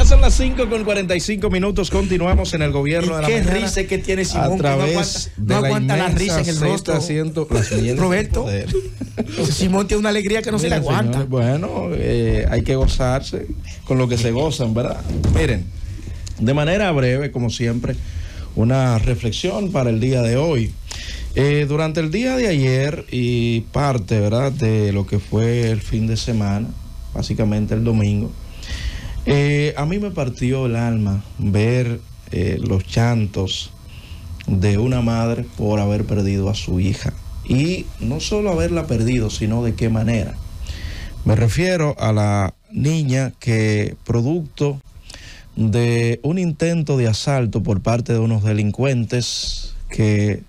ya son las 5 con 45 minutos. Continuamos en el gobierno de la qué risa que tiene Simón. no aguanta, la, risa en el rostro. Roberto, Simón tiene una alegría que no se le aguanta. bueno, eh, hay que gozarse con lo que se gozan, ¿verdad? Miren, de manera breve, como siempre, una reflexión para el día de hoy. Eh, durante el día de ayer y parte, ¿verdad?, de lo que fue el fin de semana, básicamente el domingo, eh, a mí me partió el alma ver eh, los chantos de una madre por haber perdido a su hija. Y no solo haberla perdido, sino de qué manera. Me refiero a la niña que producto de un intento de asalto por parte de unos delincuentes que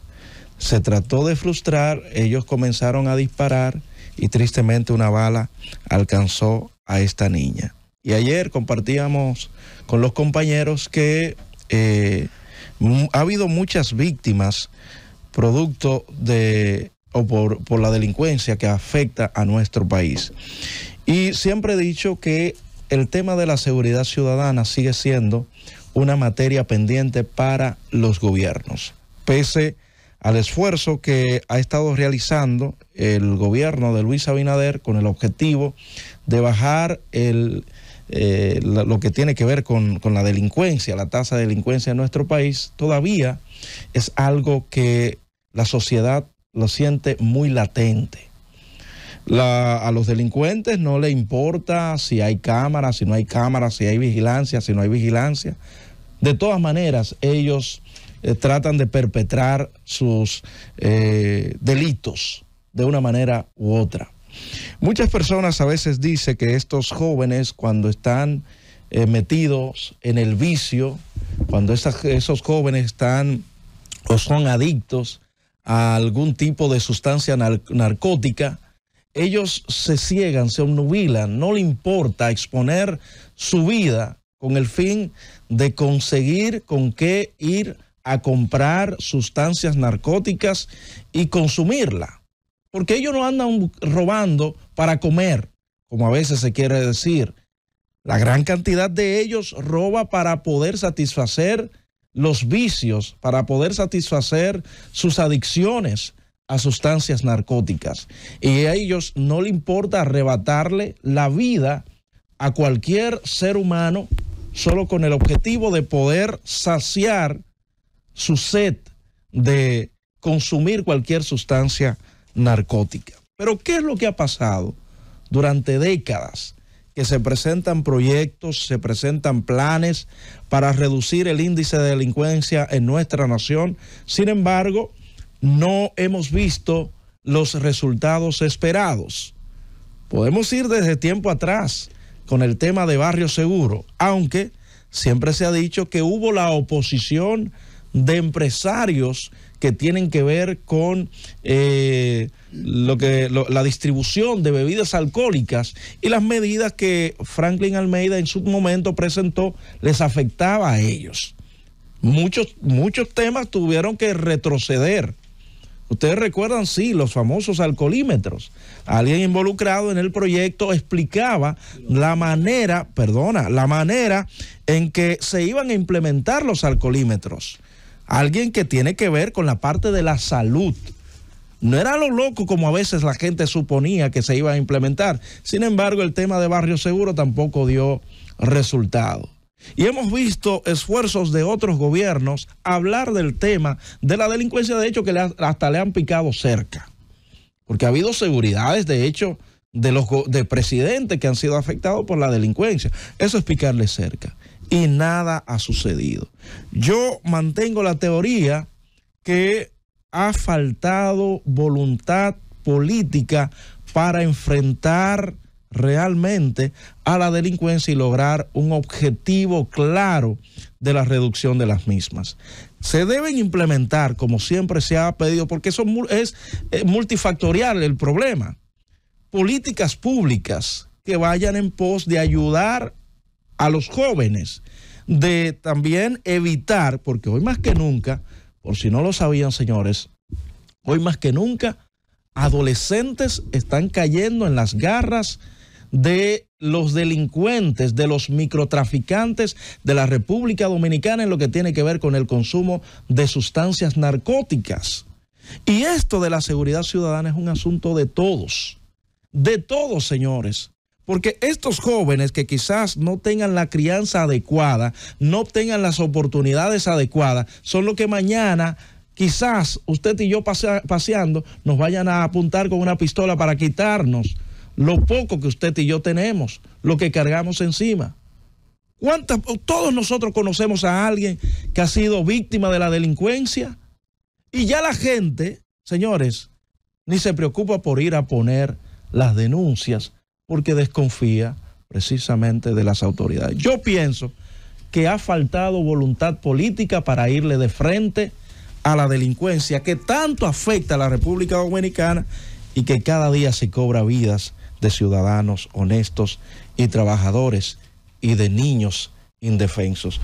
se trató de frustrar, ellos comenzaron a disparar y tristemente una bala alcanzó a esta niña. Y ayer compartíamos con los compañeros que eh, ha habido muchas víctimas producto de o por, por la delincuencia que afecta a nuestro país. Y siempre he dicho que el tema de la seguridad ciudadana sigue siendo una materia pendiente para los gobiernos, pese al esfuerzo que ha estado realizando el gobierno de Luis Abinader con el objetivo de bajar el eh, lo que tiene que ver con, la delincuencia, la tasa de delincuencia en nuestro país, todavía es algo que la sociedad lo siente muy latente. a los delincuentes no le importa si hay cámaras, si no hay cámaras, si hay vigilancia, si no hay vigilancia. De todas maneras, ellos eh, tratan de perpetrar sus eh, delitos de una manera u otra. Muchas personas a veces dicen que estos jóvenes cuando están eh, metidos en el vicio, cuando esos jóvenes están o son adictos a algún tipo de sustancia narcótica, ellos se ciegan, se obnubilan, no le importa exponer su vida con el fin de conseguir con qué ir a comprar sustancias narcóticas y consumirla porque ellos no andan robando para comer, como a veces se quiere decir. La gran cantidad de ellos roba para poder satisfacer los vicios, para poder satisfacer sus adicciones a sustancias narcóticas. Y a ellos no le importa arrebatarle la vida a cualquier ser humano solo con el objetivo de poder saciar su sed de consumir cualquier sustancia narcótica narcótica. Pero ¿qué es lo que ha pasado durante décadas? Que se presentan proyectos, se presentan planes para reducir el índice de delincuencia en nuestra nación. Sin embargo, no hemos visto los resultados esperados. Podemos ir desde tiempo atrás con el tema de barrio seguro, aunque siempre se ha dicho que hubo la oposición de empresarios que tienen que ver con eh, lo que, la distribución de bebidas alcohólicas y las medidas que Franklin Almeida en su momento presentó les afectaba a ellos. Muchos, muchos temas tuvieron que retroceder. Ustedes recuerdan, sí, los famosos alcoholímetros. Alguien involucrado en el proyecto explicaba la manera, perdona, la manera en que se iban a implementar los alcoholímetros alguien que tiene que ver con la parte de la salud. No era lo loco como a veces la gente suponía que se iba a implementar. Sin embargo, el tema de barrio seguro tampoco dio resultado. Y hemos visto esfuerzos de otros gobiernos hablar del tema de la delincuencia, de hecho, que hasta le han picado cerca. Porque ha habido seguridades, de hecho, de los de presidentes que han sido afectados por la delincuencia. Eso es picarle cerca y nada ha sucedido. Yo mantengo la teoría que ha faltado voluntad política para enfrentar realmente a la delincuencia y lograr un objetivo claro de la reducción de las mismas. Se deben implementar, como siempre se ha pedido, porque eso es eh, multifactorial el problema, políticas públicas que vayan en pos de ayudar a los jóvenes de también evitar, porque hoy más que nunca, por si no lo sabían señores, hoy más que nunca, adolescentes están cayendo en las garras de los delincuentes, de los microtraficantes de la República Dominicana en lo que tiene que ver con el consumo de sustancias narcóticas. Y esto de la seguridad ciudadana es un asunto de todos, de todos, señores. Porque estos jóvenes que quizás no tengan la crianza adecuada, no tengan las oportunidades adecuadas, son los que mañana quizás usted y yo paseando nos vayan a apuntar con una pistola para quitarnos lo poco que usted y yo tenemos, lo que cargamos encima. Cuántos todos nosotros conocemos a alguien que ha sido víctima de la delincuencia y ya la gente, señores, ni se preocupa por ir a poner las denuncias porque desconfía precisamente de las autoridades. Yo pienso que ha faltado voluntad política para irle de frente a la delincuencia que tanto afecta a la República Dominicana y que cada día se cobra vidas de ciudadanos honestos y trabajadores y de niños indefensos.